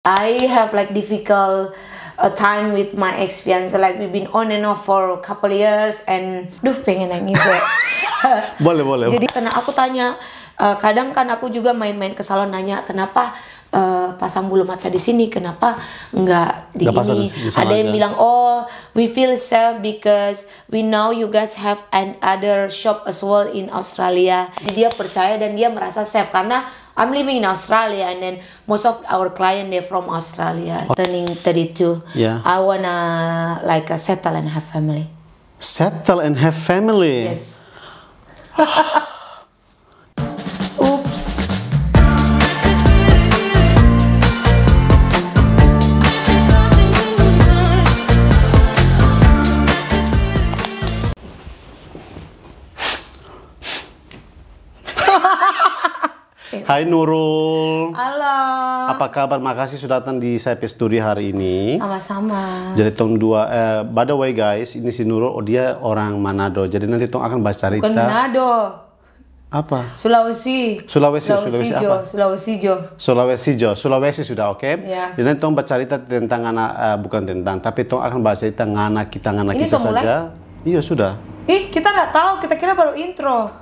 I have like difficult a uh, time with my ex fiance like we've been on and off for a couple years and duh pengen nangis ya boleh boleh jadi karena aku tanya uh, kadang kan aku juga main-main ke salon nanya kenapa uh, pasang bulu mata di sini kenapa nggak di Gak ini pasang, ada yang aja. bilang oh we feel safe because we know you guys have an other shop as well in Australia jadi dia percaya dan dia merasa safe karena I'm living in Australia, and then most of our client they're from Australia. Turning 32, yeah, I wanna like uh, settle and have family. Settle and have family. Yes. Hai Nurul. Halo. Apa kabar? Makasih sudah datang di saya Studi hari ini. Sama-sama. Jadi tong dua eh, by the way guys, ini si Nurul oh, dia orang Manado. Jadi nanti tong akan baca cerita. Bukan Manado. Apa? Sulawesi. Sulawesi, Sulawesi, Sulawesi apa? Sulawesi Jo. Sulawesi Jo. Sulawesi sudah oke. Okay? Ya. Yeah. Jadi nanti tong cerita tentang anak uh, bukan tentang, tapi tong akan bahas cerita anak kita ngana ini kita saja. Iya sudah. Ih, kita nggak tahu, kita kira baru intro.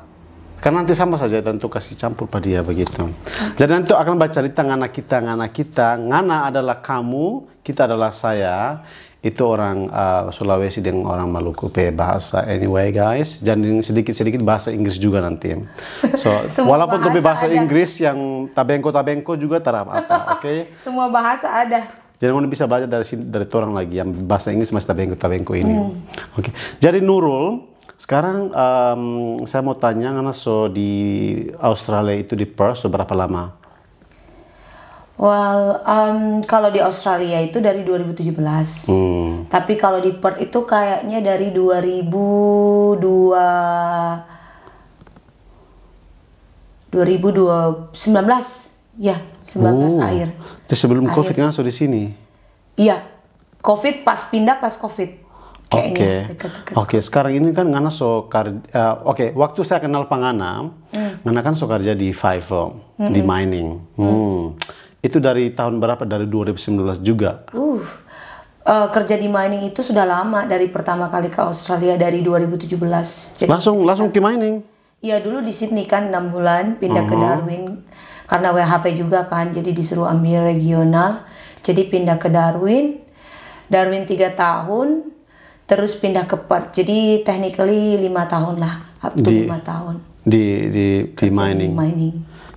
Karena nanti sama saja tentu kasih campur pada ya dia begitu. Jadi nanti akan baca cerita ngana kita, ngana kita. Ngana adalah kamu, kita adalah saya. Itu orang uh, Sulawesi dengan orang Maluku pe bahasa anyway guys. Jadi sedikit-sedikit bahasa Inggris juga nanti. So walaupun tapi bahasa ada. Inggris yang tabengko-tabengko juga terap apa, oke? Okay? Semua bahasa ada. Jadi mana bisa belajar dari dari orang lagi yang bahasa Inggris masih tabengko-tabengko ini. Hmm. Oke. Okay. Jadi Nurul sekarang um, saya mau tanya karena so di Australia itu di Perth seberapa berapa lama? Well, um, kalau di Australia itu dari 2017. Hmm. Tapi kalau di Perth itu kayaknya dari 2002 2019 ya, 19 oh. akhir. Itu sebelum akhir. Covid kan, so di sini. Iya. Covid pas pindah pas Covid. Oke. Ya. Oke, sekarang ini kan ngana so kerja uh, oke, okay, waktu saya kenal Pangana, mm. ngana kan so kerja di Five -hmm. di mining. Hmm. Mm. Itu dari tahun berapa? Dari 2019 juga. Uh. Uh, kerja di mining itu sudah lama dari pertama kali ke Australia dari 2017. Jadi langsung langsung ke mining. Iya, dulu di Sydney kan enam bulan pindah uh -huh. ke hmm. Darwin karena WHV juga kan jadi disuruh ambil regional. Jadi pindah ke Darwin. Darwin tiga tahun, terus pindah ke Perth. Jadi technically lima tahun lah, up lima tahun. Di di di mining. Di mining.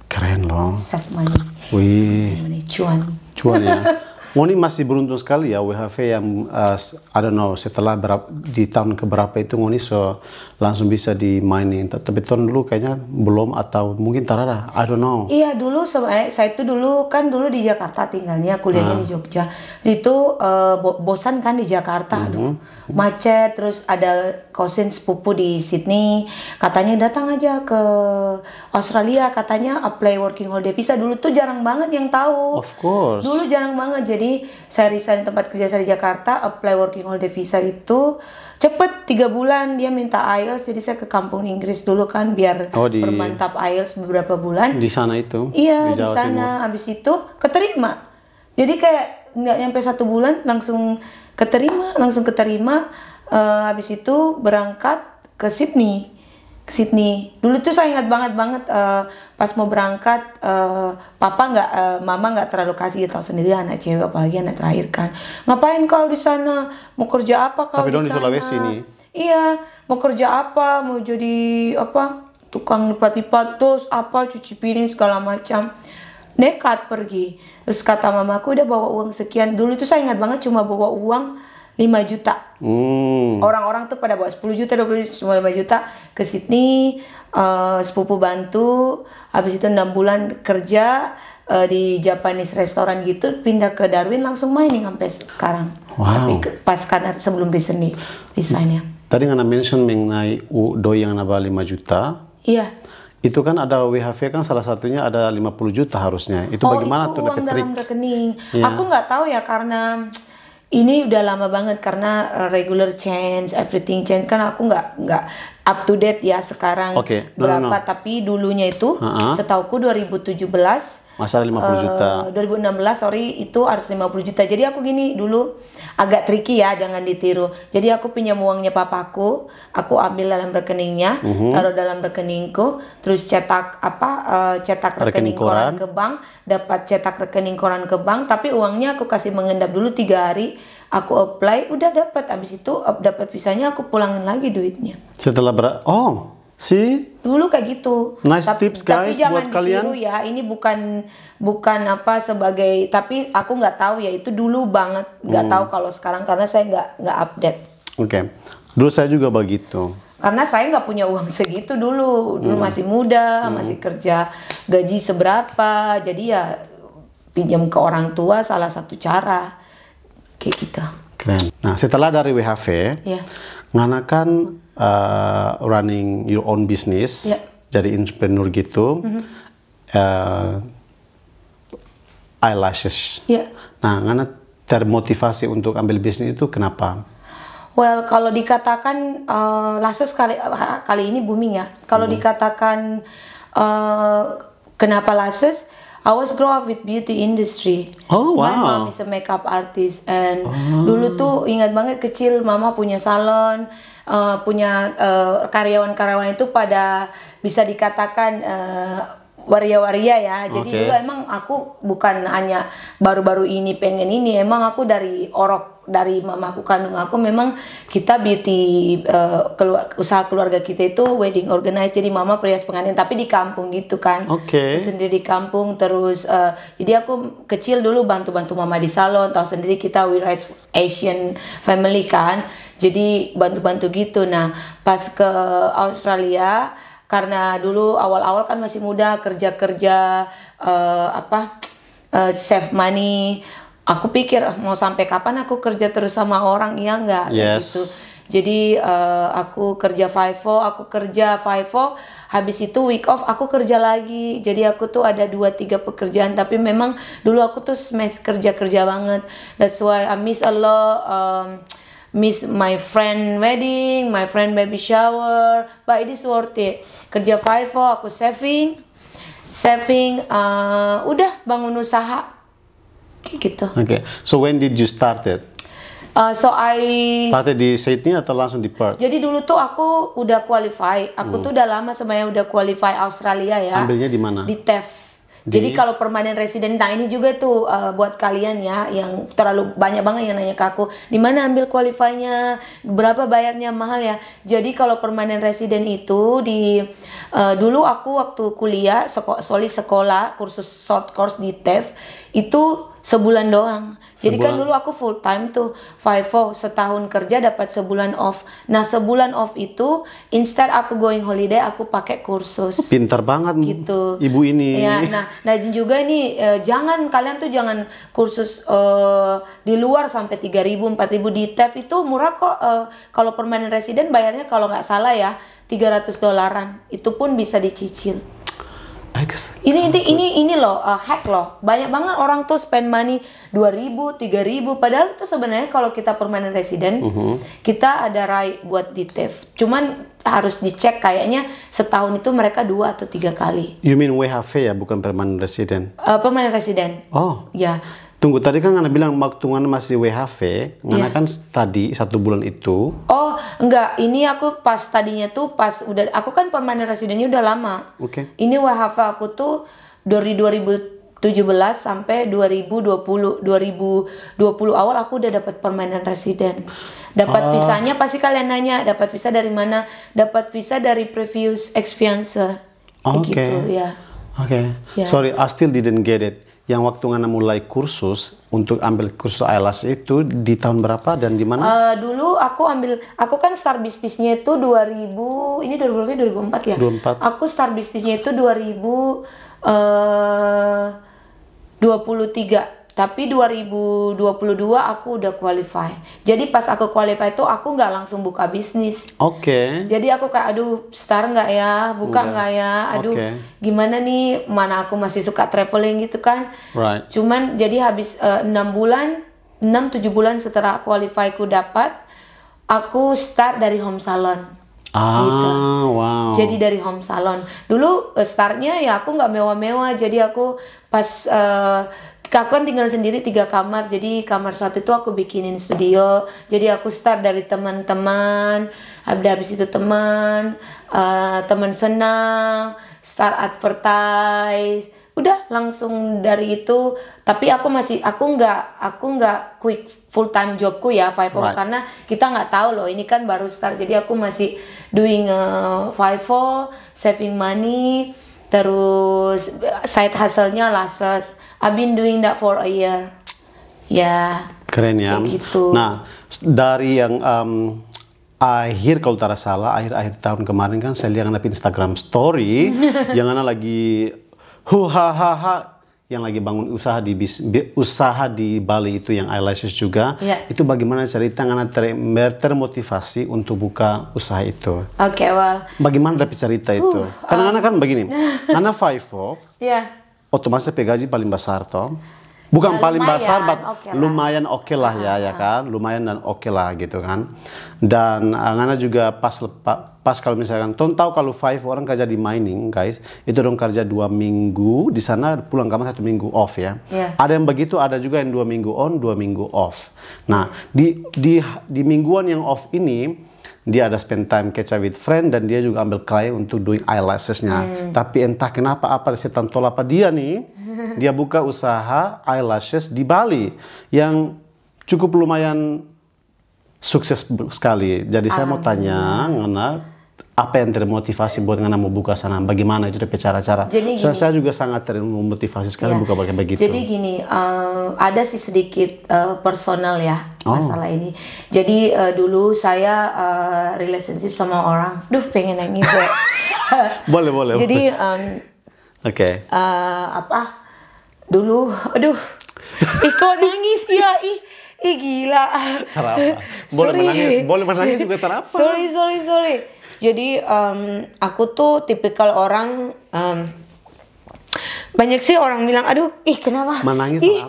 Keren loh. Set mining. Wih. Cuan. Cuan ya. Moni masih beruntung sekali ya WHV yang uh, I don't know setelah berapa, di tahun keberapa itu Moni so, langsung bisa dimainin. Tapi tahun dulu kayaknya belum atau mungkin Tarara, I don't know. Iya dulu eh, saya, itu dulu kan dulu di Jakarta tinggalnya kuliahnya ah. di Jogja. Itu uh, bosan kan di Jakarta, mm -hmm. macet. Terus ada kosin sepupu di Sydney, katanya datang aja ke Australia, katanya apply working holiday visa. Dulu tuh jarang banget yang tahu. Of course. Dulu jarang banget jadi jadi saya resign di tempat kerja saya di Jakarta apply working holiday visa itu cepet tiga bulan dia minta IELTS jadi saya ke kampung Inggris dulu kan biar oh, di, permantap IELTS beberapa bulan di sana itu iya di, di sana Timur. habis itu keterima jadi kayak nggak nyampe satu bulan langsung keterima langsung keterima uh, habis itu berangkat ke Sydney Sydney. Dulu tuh saya ingat banget banget uh, pas mau berangkat uh, papa nggak uh, mama nggak terlalu kasih tau tahu sendiri anak cewek apalagi anak terakhir kan. Ngapain kau di sana? Mau kerja apa kau Tapi di sana? Sulawesi nih. Iya, mau kerja apa? Mau jadi apa? Tukang lipat-lipat terus apa cuci piring segala macam. Nekat pergi. Terus kata mamaku udah bawa uang sekian. Dulu tuh saya ingat banget cuma bawa uang 5 juta. orang hmm. Orang-orang tuh pada bawa 10 juta, 20 juta, lima juta ke Sydney, uh, sepupu bantu, habis itu 6 bulan kerja uh, di Japanese restoran gitu, pindah ke Darwin langsung mining sampai sekarang. Wow. Tapi ke, pas karena sebelum di di desainnya. Tadi nggak mention mengenai doi yang nambah 5 juta. Iya. Itu kan ada WHV kan salah satunya ada 50 juta harusnya. Itu oh, bagaimana itu tuh uang dalam rekening. Ya. Aku nggak tahu ya karena ini udah lama banget karena eh, regular change, everything change. Kan aku nggak nggak up to date ya sekarang okay. no, berapa. No, no. Tapi dulunya itu, uh -huh. setauku 2017 Masa 50 uh, juta. 2016 sorry itu harus 50 juta. Jadi aku gini dulu agak tricky ya jangan ditiru. Jadi aku pinjam uangnya papaku, aku ambil dalam rekeningnya, mm taruh dalam rekeningku, terus cetak apa uh, cetak rekening, rekening koran. koran ke bank, dapat cetak rekening koran ke bank, tapi uangnya aku kasih mengendap dulu tiga hari aku apply udah dapat habis itu eh, dapat visanya aku pulangin lagi duitnya setelah ber oh si dulu kayak gitu. Nice tapi, tips guys tapi jangan buat kalian. ya, ini bukan bukan apa sebagai tapi aku nggak tahu ya itu dulu banget nggak hmm. tahu kalau sekarang karena saya nggak nggak update. Oke, okay. dulu saya juga begitu. Karena saya nggak punya uang segitu dulu, dulu hmm. masih muda, hmm. masih kerja gaji seberapa, jadi ya pinjam ke orang tua salah satu cara kayak gitu. Keren. Nah setelah dari WHV. Yeah Ngana kan uh, running your own business, yeah. jadi entrepreneur gitu, mm -hmm. uh, eyelashes. Yeah. Nah, Ngana termotivasi untuk ambil bisnis itu kenapa? Well, kalau dikatakan uh, lashes kali kali ini booming ya. Kalau hmm. dikatakan uh, kenapa lashes? I was grow up with beauty industry. Oh wow. My mom is a makeup artist and oh. dulu tuh ingat banget kecil mama punya salon, uh, punya eh, karyawan-karyawan uh, itu pada bisa dikatakan uh, waria-waria ya. Jadi okay. dulu emang aku bukan hanya baru-baru ini pengen ini, emang aku dari orok dari mama aku, kandung aku memang kita beauty uh, keluar, usaha keluarga kita itu wedding organize jadi mama perias pengantin tapi di kampung gitu kan. Oke. Okay. Sendiri di kampung terus uh, jadi aku kecil dulu bantu-bantu mama di salon, tahu sendiri kita we rise Asian family kan. Jadi bantu-bantu gitu. Nah, pas ke Australia karena dulu awal-awal kan masih muda kerja-kerja uh, apa uh, save money aku pikir ah, mau sampai kapan aku kerja terus sama orang iya enggak yes. gitu jadi uh, aku kerja FIFO, aku kerja FIFO, habis itu week off aku kerja lagi. Jadi aku tuh ada dua tiga pekerjaan, tapi memang dulu aku tuh smash kerja kerja banget. That's why I miss a lot. Um, miss my friend wedding, my friend baby shower, but it is worth it. Kerja FIFO, aku saving, saving, uh, udah bangun usaha, kayak gitu. Oke, okay. so when did you started? Uh, so I started di Sydney atau langsung di Perth? Jadi dulu tuh aku udah qualify, aku hmm. tuh udah lama sebenarnya udah qualify Australia ya. Ambilnya di mana? Di TEF. Jadi, Jadi kalau permanen resident, nah ini juga tuh uh, buat kalian ya yang terlalu banyak banget yang nanya ke aku, di mana ambil qualify berapa bayarnya mahal ya. Jadi kalau permanen resident itu di uh, dulu aku waktu kuliah sekolah soli sekolah kursus short course di TEF itu sebulan doang. Sebulan. Jadi kan dulu aku full time tuh FIFO setahun kerja dapat sebulan off. Nah sebulan off itu instead aku going holiday aku pakai kursus. Oh, Pinter banget gitu. Ibu ini. Ya, nah, nah juga ini eh, jangan kalian tuh jangan kursus eh, di luar sampai tiga ribu empat ribu di TEF itu murah kok. Eh, kalau permanent resident bayarnya kalau nggak salah ya 300 dolaran. Itu pun bisa dicicil ini ini ini ini loh uh, hack loh banyak banget orang tuh spend money dua ribu tiga ribu padahal tuh sebenarnya kalau kita permanent resident uh mhm. -huh. kita ada right buat di TIF cuman harus dicek kayaknya setahun itu mereka dua atau tiga kali you mean WHV ya bukan permanent resident uh, permanent resident oh ya Tunggu, tadi kan Ngana bilang waktu Ngana masih WHV, Ngana yeah. kan tadi satu bulan itu. Oh, enggak. Ini aku pas tadinya tuh pas udah, aku kan permanent residennya udah lama. Oke. Okay. Ini WHV aku tuh dari 2017 sampai 2020. 2020 awal aku udah dapat permanent residen. Dapat uh. Ah. visanya pasti kalian nanya, dapat visa dari mana? Dapat visa dari previous ex fiance. Ah, oke. Okay. Gitu, ya. Oke. Okay. Iya. Yeah. Sorry, I still didn't get it yang waktu Ngana mulai kursus untuk ambil kursus IELTS itu di tahun berapa dan di mana? Uh, dulu aku ambil aku kan start bisnisnya itu 2000 ini 2004 ya. ya? empat. Aku start bisnisnya itu 2000 eh uh, 23 tapi 2022 aku udah qualify. Jadi pas aku qualify itu aku nggak langsung buka bisnis. Oke. Okay. Jadi aku kayak aduh start nggak ya, buka nggak ya, aduh okay. gimana nih, mana aku masih suka traveling gitu kan. Right. Cuman jadi habis eh, enam uh, bulan, 6 tujuh bulan setelah qualify ku dapat, aku start dari home salon. Ah, gitu. wow. Jadi dari home salon. Dulu eh, startnya ya aku nggak mewah-mewah. Jadi aku pas uh, aku kan tinggal sendiri tiga kamar jadi kamar satu itu aku bikinin studio jadi aku start dari teman-teman habis habis itu teman uh, teman senang start advertise udah langsung dari itu tapi aku masih aku nggak aku nggak quick full time jobku ya five right. karena kita nggak tahu loh ini kan baru start jadi aku masih doing uh, five saving money terus side hustle-nya lasses. I've been doing that for a year ya keren ya gitu. nah dari yang um, akhir kalau tidak salah akhir-akhir tahun kemarin kan saya lihat di Instagram story yang anak lagi hahaha yang lagi bangun usaha di bis, usaha di Bali itu yang eyelashes juga yeah. itu bagaimana cerita tangan ter, termotivasi untuk buka usaha itu oke okay, well bagaimana dapat cerita uh, itu uh. karena um, kan begini anak five four yeah. otomatis gaji paling besar toh bukan ya, paling lumayan, besar, okay lumayan oke okay lah ya, uh, ya uh. kan, lumayan dan oke okay lah gitu kan. Dan anak-anak juga pas lepas pas kalau misalkan ton tahu kalau five orang kerja di mining guys itu dong kerja dua minggu di sana pulang kamar satu minggu off ya yeah. ada yang begitu ada juga yang dua minggu on dua minggu off nah di di di mingguan yang off ini dia ada spend time catch up with friend dan dia juga ambil klien untuk doing eyelashes-nya. Hmm. Tapi entah kenapa apa setan tolak apa dia nih, dia buka usaha eyelashes di Bali yang cukup lumayan sukses sekali. Jadi saya mau tanya, karena apa yang termotivasi buat Ngana mau buka sana? Bagaimana itu dari cara-cara? Jadi so, saya juga sangat termotivasi sekali ya. buka bagian begitu. Jadi gini, uh, ada sih sedikit uh, personal ya oh. masalah ini. Jadi uh, dulu saya uh, relationship sama orang, duh pengen nangis ya. boleh boleh. Jadi, um, oke. Okay. Uh, apa? Dulu, aduh, Iko nangis ya ih Ih gila. Terapa? Boleh sorry. menangis, boleh menangis juga terapa. Sorry, sorry, sorry. Jadi um, aku tuh tipikal orang um, banyak sih orang bilang aduh ih kenapa menangis ih,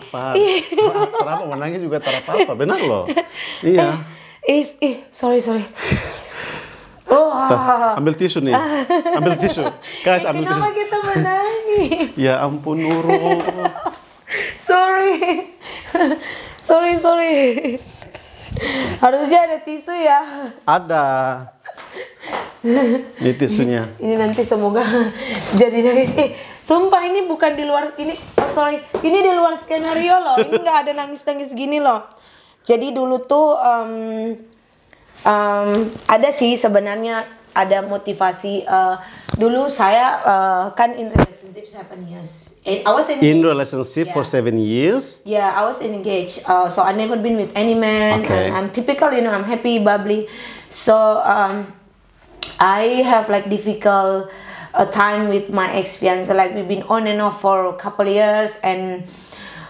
terapa menangis juga terapa apa benar loh iya ih, eh, ih sorry sorry Oh. ambil tisu nih. Ah. Ambil tisu. Guys, eh, ambil Kenapa tisu. Kenapa kita menangis? ya ampun, Nurul. Sorry sorry sorry harusnya ada tisu ya ada ini tisunya ini nanti semoga jadi nangis eh, sumpah ini bukan di luar ini oh sorry ini di luar skenario loh ini nggak ada nangis nangis gini loh jadi dulu tuh um, um, ada sih sebenarnya ada motivasi uh, dulu saya uh, kan in relationship seven years. And I was engaged. in relationship yeah. for seven years. Yeah, I was engaged. Uh, so I never been with any man. Okay. And I'm typical, you know. I'm happy, bubbly. So um, I have like difficult a uh, time with my ex fiance. Like we've been on and off for a couple years, and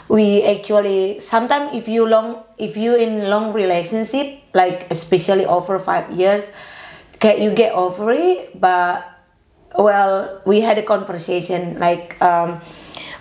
we actually sometimes if you long if you in long relationship, like especially over five years get you get over it but well we had a conversation like um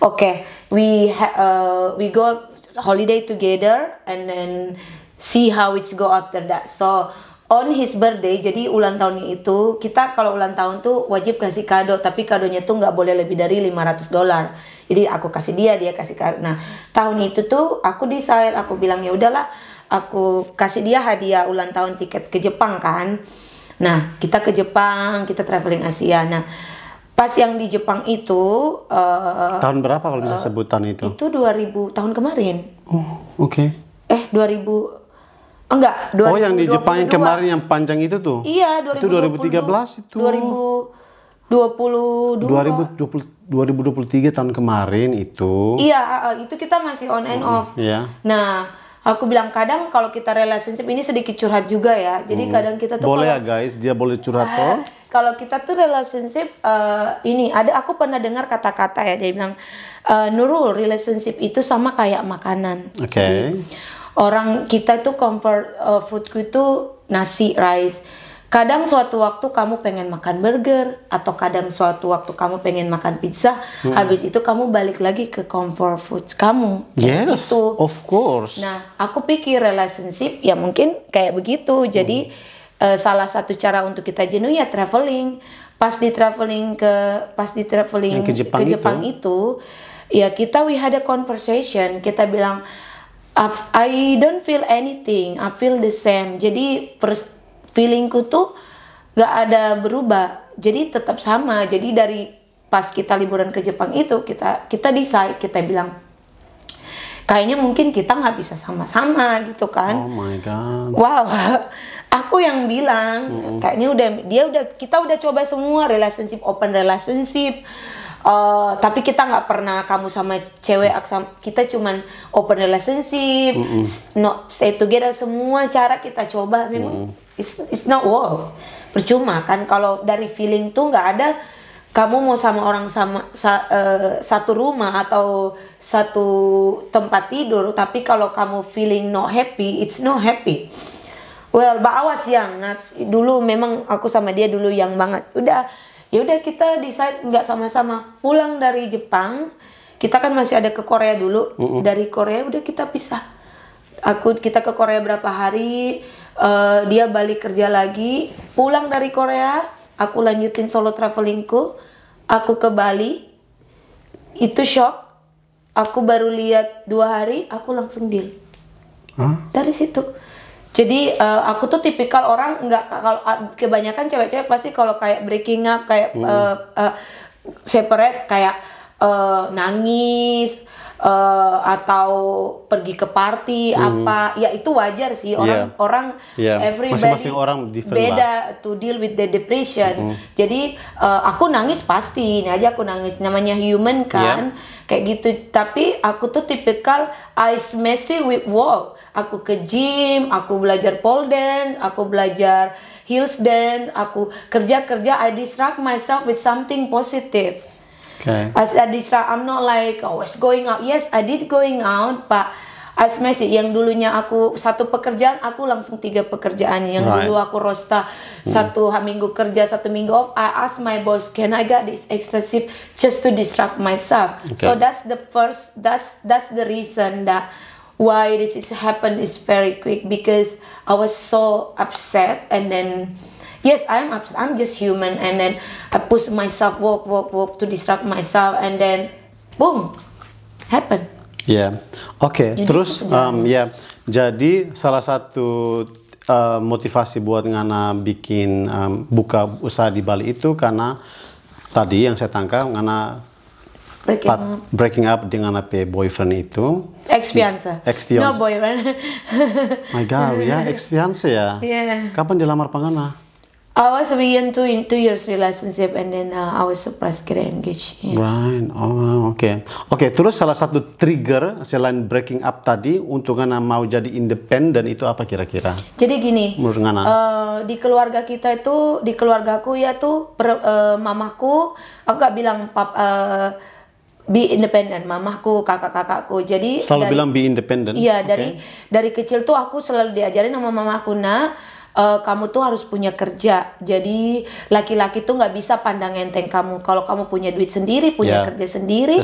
okay we ha- uh, we go holiday together and then see how it's go after that so on his birthday jadi ulang tahunnya itu kita kalau ulang tahun tuh wajib kasih kado tapi kadonya tuh nggak boleh lebih dari 500 dolar jadi aku kasih dia dia kasih kado nah tahun itu tuh aku decide aku bilang ya udahlah aku kasih dia hadiah ulang tahun tiket ke Jepang kan Nah, kita ke Jepang, kita traveling Asia. Nah, pas yang di Jepang itu uh, tahun berapa kalau bisa uh, sebutan itu? Itu 2000 tahun kemarin. Oh, oke. Okay. Eh, 2000 Enggak, 2022. Oh, yang di Jepang yang kemarin yang panjang itu tuh. Iya, 2020, itu 2013 itu. 2000 2022. 2020 2023 tahun kemarin itu. Iya, eh, itu kita masih on and off. Iya. Nah, aku bilang kadang kalau kita relationship ini sedikit curhat juga ya. Jadi hmm. kadang kita tuh boleh kalo, ya guys, dia boleh curhat uh, Kalau kita tuh relationship uh, ini ada aku pernah dengar kata-kata ya dia bilang uh, Nurul relationship itu sama kayak makanan. Oke. Okay. orang kita tuh comfort uh, foodku itu nasi rice Kadang suatu waktu kamu pengen makan burger atau kadang suatu waktu kamu pengen makan pizza, hmm. habis itu kamu balik lagi ke comfort food kamu. Yes, itu. of course. Nah, aku pikir relationship ya mungkin kayak begitu. Jadi uh, salah satu cara untuk kita jenuh ya traveling. Pas di traveling ke pas di traveling ke Jepang, ke Jepang itu. itu ya kita we had a conversation, kita bilang I don't feel anything. I feel the same. Jadi first feelingku tuh gak ada berubah jadi tetap sama jadi dari pas kita liburan ke Jepang itu kita kita decide kita bilang kayaknya mungkin kita nggak bisa sama-sama gitu kan oh my god wow aku yang bilang mm -hmm. kayaknya udah dia udah kita udah coba semua relationship open relationship uh, tapi kita nggak pernah kamu sama cewek kita cuman open relationship mm -hmm. not stay together semua cara kita coba memang mm. it's it's not work percuma kan kalau dari feeling tuh nggak ada kamu mau sama orang sama sa, uh, satu rumah atau satu tempat tidur tapi kalau kamu feeling not happy it's not happy well bawas yang dulu memang aku sama dia dulu yang banget udah ya udah kita decide nggak sama-sama pulang dari Jepang kita kan masih ada ke Korea dulu mm -hmm. dari Korea udah kita pisah aku kita ke Korea berapa hari uh, dia balik kerja lagi pulang dari Korea aku lanjutin solo travelingku aku ke Bali itu shock aku baru lihat dua hari aku langsung deal huh? dari situ jadi uh, aku tuh tipikal orang nggak kalau ah, kebanyakan cewek-cewek pasti kalau kayak breaking up kayak hmm. uh, uh, separate kayak uh, nangis uh, atau pergi ke party hmm. apa ya itu wajar sih orang yeah. orang yeah. everybody Masing-masing orang beda lah. to deal with the depression. Hmm. Jadi uh, aku nangis pasti, ini aja aku nangis namanya human iya. kan. Yeah. Kayak gitu, tapi aku tuh tipikal I messy with walk. Aku ke gym, aku belajar pole dance, aku belajar heels dance, aku kerja-kerja I distract myself with something positive Okay. As a said, I'm not like oh, was going out. Yes, I did going out, but as Messi yang dulunya aku satu pekerjaan aku langsung tiga pekerjaan yang right. dulu aku rosta hmm. satu minggu kerja satu minggu off I ask my boss can I get this extra shift just to distract myself okay. so that's the first that's that's the reason that why this is happened is very quick because I was so upset and then yes i'm upset i'm just human and then i push myself walk walk walk to distract myself and then boom happen yeah. oke okay. Jadi, terus um, ya yeah. jadi salah satu uh, motivasi buat Ngana bikin um, buka usaha di Bali itu karena tadi yang saya tangkap Ngana breaking, pat, up. breaking up dengan apa boyfriend itu ex fiance ex fiance no boyfriend my god ya ex fiance ya yeah. kapan dilamar pengana I was we in two two years relationship and then uh, I was surprised get engaged. Yeah. Right. Oh, oke. Okay. Oke, okay, terus salah satu trigger selain breaking up tadi untuk Ngana mau jadi independen itu apa kira-kira? Jadi gini. Menurut Ngana. Uh, di keluarga kita itu di keluargaku ya tuh per, uh, mamaku aku gak bilang pap uh, be independent mamahku kakak-kakakku jadi selalu dari, bilang be independent iya okay. dari dari kecil tuh aku selalu diajarin sama mamaku nak uh, kamu tuh harus punya kerja jadi laki-laki tuh nggak bisa pandang enteng kamu kalau kamu punya duit sendiri punya yeah. kerja sendiri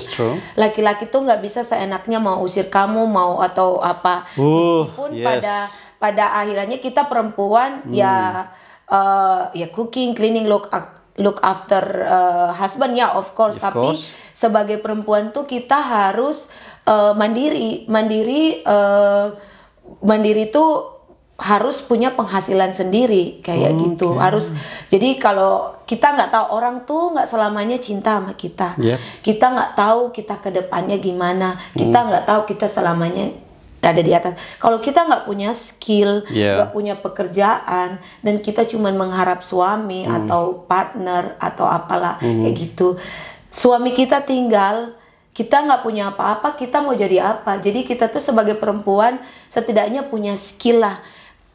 laki-laki tuh nggak bisa seenaknya mau usir kamu mau atau apa uh, meskipun yes. pada pada akhirnya kita perempuan mm. ya uh, ya cooking cleaning look look after uh, husband ya of course of tapi course. sebagai perempuan tuh kita harus uh, mandiri mandiri uh, mandiri itu harus punya penghasilan sendiri kayak okay. gitu harus jadi kalau kita nggak tahu orang tuh nggak selamanya cinta sama kita yeah. kita nggak tahu kita kedepannya gimana kita hmm. nggak mm. tahu kita selamanya ada di atas kalau kita nggak punya skill nggak yeah. punya pekerjaan dan kita cuman mengharap suami mm. atau partner atau apalah mm. kayak hmm. gitu suami kita tinggal kita nggak punya apa-apa, kita mau jadi apa. Jadi kita tuh sebagai perempuan setidaknya punya skill lah.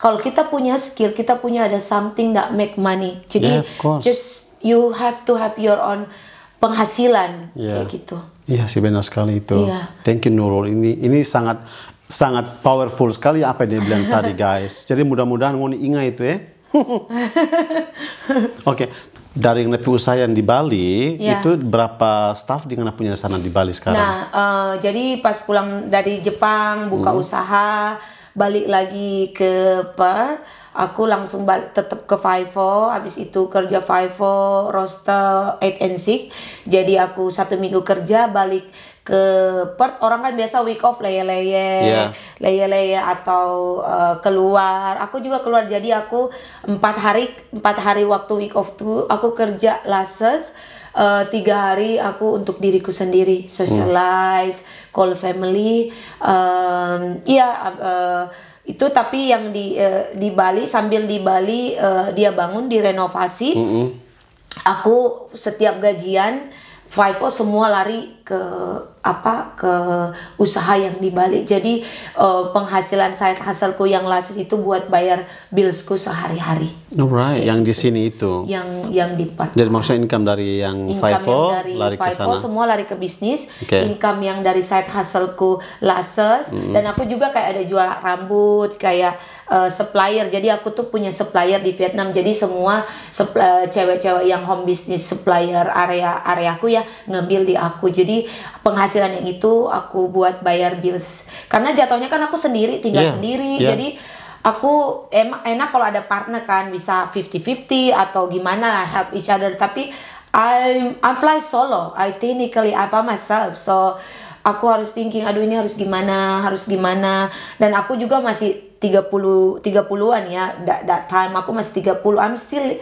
Kalau kita punya skill, kita punya ada something that make money. Jadi yeah, just you have to have your own penghasilan yeah. kayak gitu. Iya yeah, sih benar sekali itu. Yeah. Thank you Nurul. Ini ini sangat sangat powerful sekali apa yang dia bilang tadi guys. Jadi mudah-mudahan mau ingat itu ya. Oke, okay. dari nepi usaha yang di Bali yeah. itu berapa staff di punya sana di Bali sekarang? Nah, uh, jadi pas pulang dari Jepang buka hmm. usaha balik lagi ke per aku langsung balik, tetap ke FIFO habis itu kerja FIFO roster 8 and 6 jadi aku satu minggu kerja balik ke Perth orang kan biasa week off leye-leye yeah. leye-leye atau uh, keluar aku juga keluar jadi aku empat hari empat hari waktu week off tuh aku kerja lases uh, eh, tiga hari aku untuk diriku sendiri hmm. socialize hmm Call Family um, iya uh, itu tapi yang di uh, di Bali sambil di Bali uh, dia bangun direnovasi mm -hmm. aku setiap gajian FIFO semua lari ke apa ke usaha yang dibalik jadi uh, penghasilan saya hasilku yang last itu buat bayar billsku sehari-hari. Alright, yang di sini itu. Yang yang di part. Jadi maksudnya income dari yang FIFO lari ke sana. semua lari ke bisnis. Okay. Income yang dari side hustleku lases mm -hmm. dan aku juga kayak ada jual rambut kayak uh, supplier. Jadi aku tuh punya supplier di Vietnam. Jadi semua eh, cewek-cewek yang home business supplier area areaku ya ngambil di aku. Jadi penghasilan penghasilan yang itu aku buat bayar bills karena jatuhnya kan aku sendiri tinggal yeah. sendiri yeah. jadi aku enak, enak kalau ada partner kan bisa 50-50 atau gimana lah help each other tapi I'm I fly solo I technically I by myself so aku harus thinking aduh ini harus gimana harus gimana dan aku juga masih 30 30-an ya that, that time aku masih 30 I'm still ya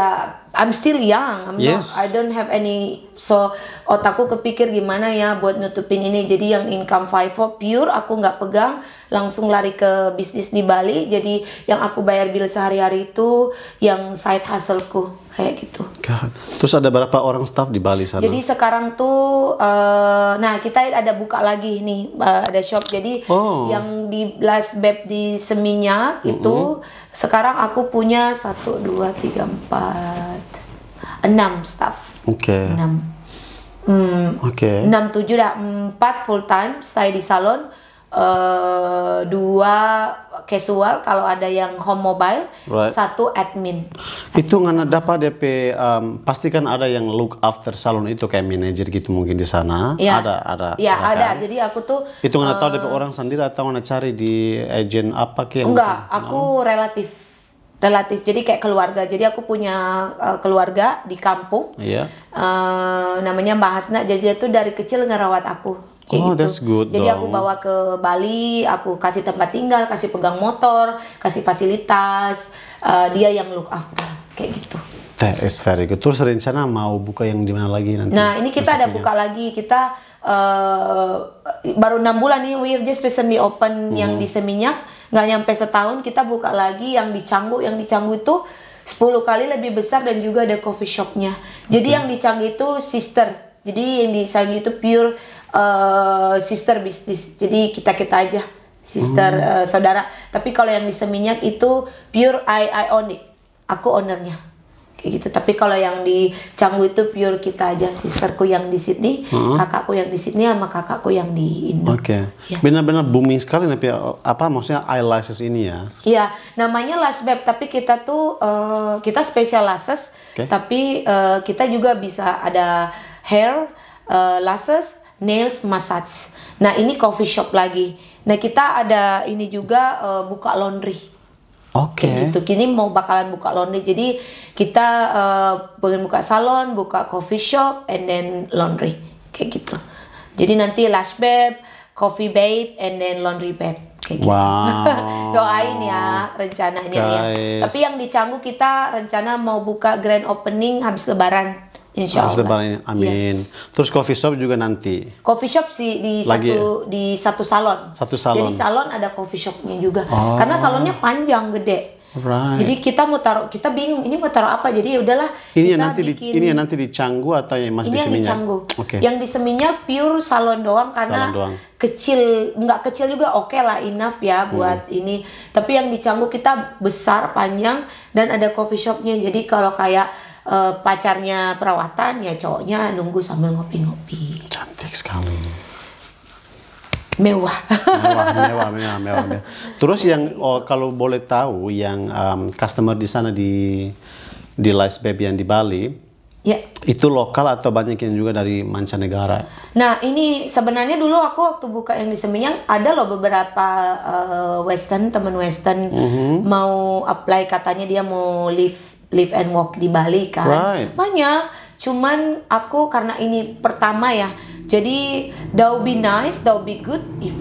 yeah, I'm still young I'm yes. not, I don't have any so otakku kepikir gimana ya buat nutupin ini jadi yang income five FIFO pure aku nggak pegang langsung lari ke bisnis di Bali jadi yang aku bayar bill sehari-hari itu yang side hustleku kayak gitu. God. Terus ada berapa orang staff di Bali sana? Jadi sekarang tuh, uh, nah kita ada buka lagi nih, uh, ada shop. Jadi oh. yang di Last Bab di Seminyak mm -hmm. itu, sekarang aku punya satu, dua, tiga, empat, enam staff. Oke. Okay. Enam. Hmm, Oke. Okay. Enam tujuh lah, empat full time, saya di salon uh, dua casual kalau ada yang home mobile right. satu admin. Itu nggak ada apa DP um, pastikan ada yang look after salon itu kayak manajer gitu mungkin di sana ya. ada ada. Ya, ada, ada kan? jadi aku tuh. Itu nggak uh, tahu DP eh, orang sendiri atau nggak cari di agent apa kayak. Enggak mungkin. aku no. relatif relatif jadi kayak keluarga jadi aku punya uh, keluarga di kampung. Yeah. Iya. Uh, namanya Mbak Hasna jadi dia tuh dari kecil ngerawat aku oh, gitu. that's good. Jadi aku bawa ke Bali, aku kasih tempat tinggal, kasih pegang motor, kasih fasilitas, uh, dia yang look after kayak gitu. is very good. Terus rencana mau buka yang di mana lagi nanti? Nah, ini kita ada buka lagi. Kita uh, baru enam bulan nih, we just recently open hmm. yang di Seminyak. Nggak nyampe setahun, kita buka lagi yang di Canggu. Yang di Canggu itu 10 kali lebih besar dan juga ada coffee shopnya. Jadi okay. yang di Canggu itu sister. Jadi yang di Canggu itu pure Eh, sister bisnis jadi kita kita aja sister hmm. uh, saudara tapi kalau yang di seminyak itu pure I I own it aku ownernya kayak gitu tapi kalau yang di Canggu itu pure kita aja sisterku yang di Sydney hmm. kakakku yang di Sydney sama kakakku yang di Indo oke okay. ya. benar-benar booming sekali tapi apa maksudnya eyelashes ini ya iya namanya lash web tapi kita tuh uh, kita special lashes okay. tapi uh, kita juga bisa ada hair uh, lashes nails massage. Nah, ini coffee shop lagi. Nah, kita ada ini juga uh, buka laundry. Oke. Okay. Gitu. Kini mau bakalan buka laundry. Jadi kita uh, pengen buka salon, buka coffee shop, and then laundry. Kayak gitu. Jadi nanti lash babe, coffee babe, and then laundry babe kayak gitu. Doain ya rencananya ya. Guys. ya. Tapi yang dicanggu kita rencana mau buka grand opening habis lebaran. Insya Harus lebaran ini. Iya. amin. Yeah. Terus coffee shop juga nanti. Coffee shop sih di Lagi satu di satu salon. Satu salon. Jadi salon ada coffee shopnya juga. Oh. Karena salonnya panjang gede. Right. Jadi kita mau taruh, kita bingung ini mau taruh apa. Jadi ya udahlah ini kita yang nanti bikin. Di, ini yang nanti di Canggu atau yang masih di Seminyak? Ini yang di Canggu. Okay. Yang di Seminyak pure salon doang karena salon doang. kecil, nggak kecil juga oke okay lah enough ya hmm. buat hmm. ini. Tapi yang di Canggu kita besar, panjang dan ada coffee shopnya. Jadi kalau kayak uh, pacarnya perawatan ya cowoknya nunggu sambil ngopi-ngopi cantik sekali mewah mewah mewah mewah mewah, mewah. terus yang oh, kalau boleh tahu yang um, customer di sana di di Lice Baby yang di Bali Ya. Itu lokal atau banyak yang juga dari mancanegara? Nah ini sebenarnya dulu aku waktu buka yang di Seminyang ada loh beberapa uh, Western teman Western mm -hmm. mau apply katanya dia mau live live and walk di Bali kan right. banyak cuman aku karena ini pertama ya jadi that would be nice that would be good if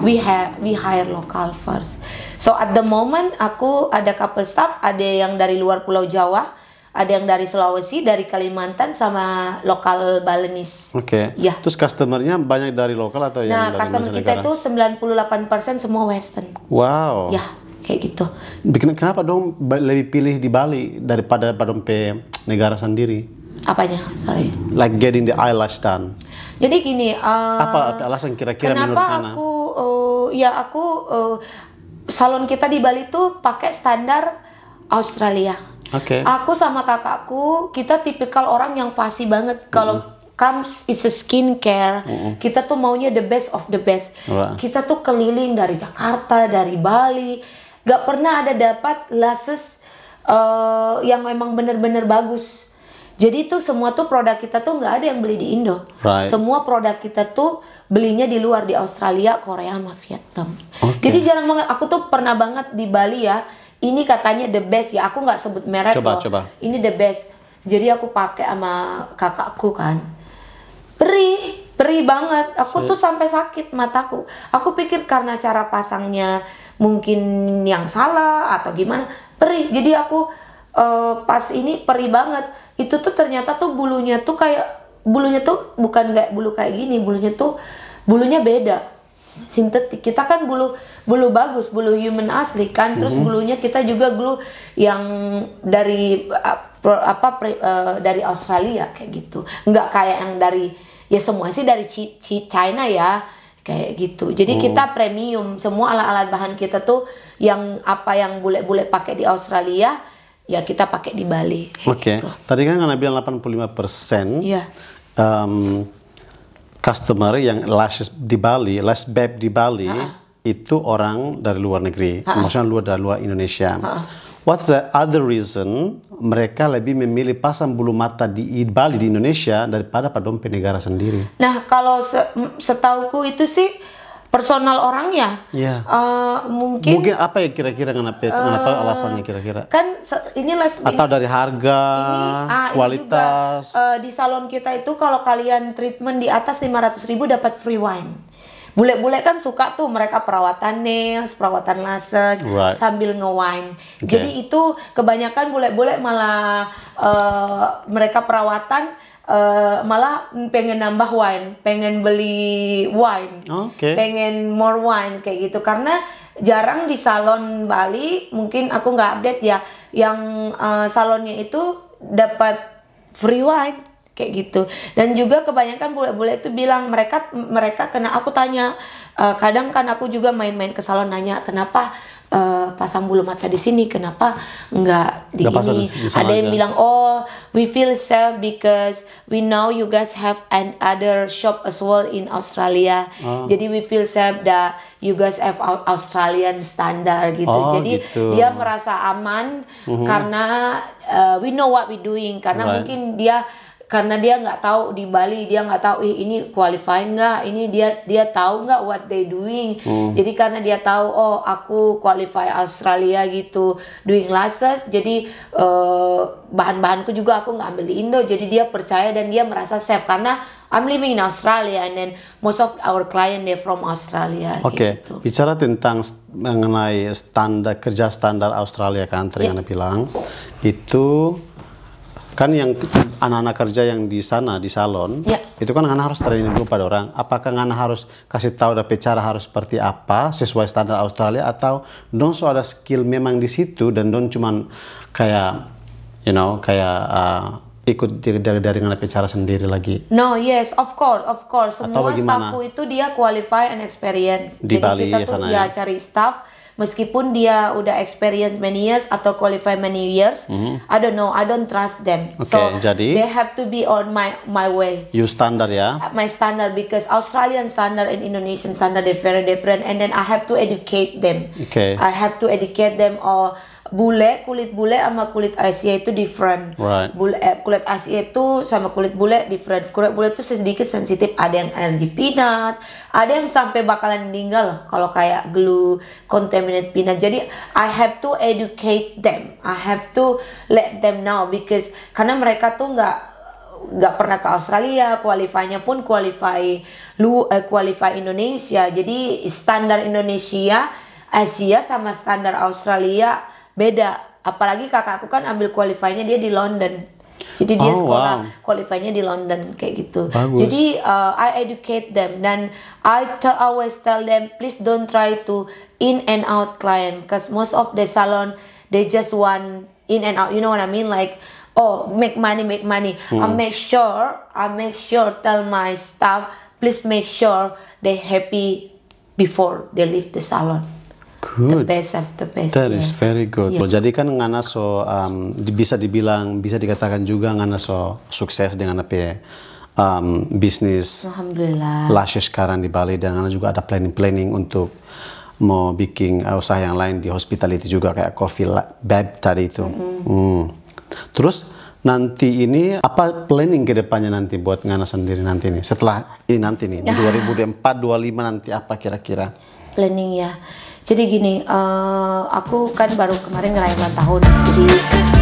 we have we hire local first so at the moment aku ada couple staff ada yang dari luar Pulau Jawa ada yang dari Sulawesi, dari Kalimantan sama lokal Balinese. Oke. Okay. Ya. Terus customernya banyak dari lokal atau yang nah, customer kita itu 98% semua western. Wow. Ya kayak gitu. Bikin, kenapa dong lebih pilih di Bali daripada pada padompe negara sendiri? Apanya? Sorry. Like getting the eyelash done. Jadi gini. Uh, apa alasan kira-kira menurut Kenapa aku? Uh, ya aku uh, salon kita di Bali tuh pakai standar Australia. Oke. Okay. Aku sama kakakku kita tipikal orang yang fasih banget kalau mm -hmm comes it's a skincare. Mm -hmm. Kita tuh maunya the best of the best. Wow. Kita tuh keliling dari Jakarta, dari Bali, Gak pernah ada dapat lases uh, yang memang bener-bener bagus. Jadi itu semua tuh produk kita tuh nggak ada yang beli di Indo. Right. Semua produk kita tuh belinya di luar di Australia, Korea, sama Vietnam. Okay. Jadi jarang banget. Aku tuh pernah banget di Bali ya. Ini katanya the best ya. Aku nggak sebut merek coba, Coba. Ini the best. Jadi aku pakai sama kakakku kan. Perih, perih banget. Aku Sweet. tuh sampai sakit mataku. Aku pikir karena cara pasangnya mungkin yang salah atau gimana perih jadi aku uh, pas ini perih banget itu tuh ternyata tuh bulunya tuh kayak bulunya tuh bukan kayak bulu kayak gini bulunya tuh bulunya beda sintetik kita kan bulu bulu bagus bulu human asli kan terus mm-hmm. bulunya kita juga glue yang dari apa pre, uh, dari Australia kayak gitu nggak kayak yang dari ya semua sih dari China ya kayak gitu. Jadi oh. kita premium semua alat-alat bahan kita tuh yang apa yang bule-bule pakai di Australia ya kita pakai di Bali. Oke. Okay. Gitu. Tadi kan kan bilang 85 persen. Yeah. Um, customer yang lashes di Bali, lash babe di Bali uh -uh. itu orang dari luar negeri, uh -uh. maksudnya luar dari luar Indonesia. Uh -uh What's the other reason mereka lebih memilih pasang bulu mata di Bali di Indonesia daripada pada dompet negara sendiri? Nah, kalau se setauku itu sih personal orang Ya. Yeah. Iya. Uh, mungkin mungkin apa ya kira-kira kenapa -kira, uh, kenapa alasannya kira-kira? Kan inilah atau dari harga, ini, ah, kualitas. Ini juga, uh, di salon kita itu kalau kalian treatment di atas 500.000 dapat free wine. Bule-bule kan suka tuh mereka perawatan nails, perawatan laser right. sambil ngewine. Okay. Jadi itu kebanyakan bule-bule malah uh, mereka perawatan uh, malah pengen nambah wine, pengen beli wine, okay. pengen more wine kayak gitu karena jarang di salon Bali mungkin aku nggak update ya yang uh, salonnya itu dapat free wine kayak gitu dan juga kebanyakan bule-bule itu bilang mereka mereka kena aku tanya uh, kadang kan aku juga main-main ke salon nanya kenapa uh, pasang bulu mata di sini kenapa nggak di Gak ini pasang, ada yang bilang oh we feel safe because we know you guys have an other shop as well in Australia oh. jadi we feel safe that you guys have Australian standard gitu oh, jadi gitu. dia merasa aman mm -hmm. karena uh, we know what we doing karena right. mungkin dia karena dia nggak tahu di Bali dia nggak tahu Ih, ini qualifying nggak ini dia dia tahu nggak what they doing hmm. jadi karena dia tahu oh aku qualify Australia gitu doing classes jadi uh, bahan-bahanku juga aku nggak ambil di Indo jadi dia percaya dan dia merasa safe karena I'm living in Australia and then most of our client they from Australia. Oke, okay. gitu. bicara tentang mengenai standar kerja standar Australia country kan, yeah. yang Anda bilang itu kan yang anak-anak kerja yang di sana di salon ya. itu kan Ngana harus training dulu pada orang apakah Ngana harus kasih tahu dan cara harus seperti apa sesuai standar Australia atau don so ada skill memang di situ dan don cuman kayak you know kayak uh, ikut dari dari, dari ngana cara sendiri lagi. No, yes, of course, of course. Semua staffku itu dia qualify and experience. Di Jadi Bali kita tuh ya, ya cari staff meskipun dia udah experience many years atau qualify many years mm-hmm. I don't know I don't trust them okay, so jadi, they have to be on my my way you standard ya uh, my standard because Australian standard and Indonesian standard they very different and then I have to educate them okay I have to educate them or bule kulit bule sama kulit Asia itu different. Right. Bule, eh, kulit Asia itu sama kulit bule different. Kulit bule itu sedikit sensitif, ada yang energi peanut, ada yang sampai bakalan meninggal kalau kayak glue contaminated peanut. Jadi I have to educate them. I have to let them know because karena mereka tuh nggak nggak pernah ke Australia, kualifikasinya pun qualify lu eh, qualify Indonesia. Jadi standar Indonesia, Asia sama standar Australia beda apalagi kakakku kan ambil qualify dia di London. Jadi dia oh, sekolah wow. qualify di London kayak gitu. Bagus. Jadi uh, I educate them dan I always tell them please don't try to in and out client cause most of the salon they just want in and out. You know what I mean? Like oh make money, make money. Hmm. I make sure, I make sure tell my staff please make sure they happy before they leave the salon. Good. The best of the best. That yeah. is very good. Yeah. Jadi kan ngana so um, bisa dibilang bisa dikatakan juga ngana so sukses dengan apa ya, um, bisnis Alhamdulillah. lashes sekarang di Bali dan ngana juga ada planning planning untuk mau bikin uh, usaha yang lain di hospitality juga kayak coffee lab tadi itu. Mm -hmm. hmm. Terus nanti ini apa planning ke depannya nanti buat Ngana sendiri nanti nih setelah ini nanti nih 2004 25 nanti apa kira-kira planning ya jadi gini uh, aku kan baru kemarin ngerayain tahun jadi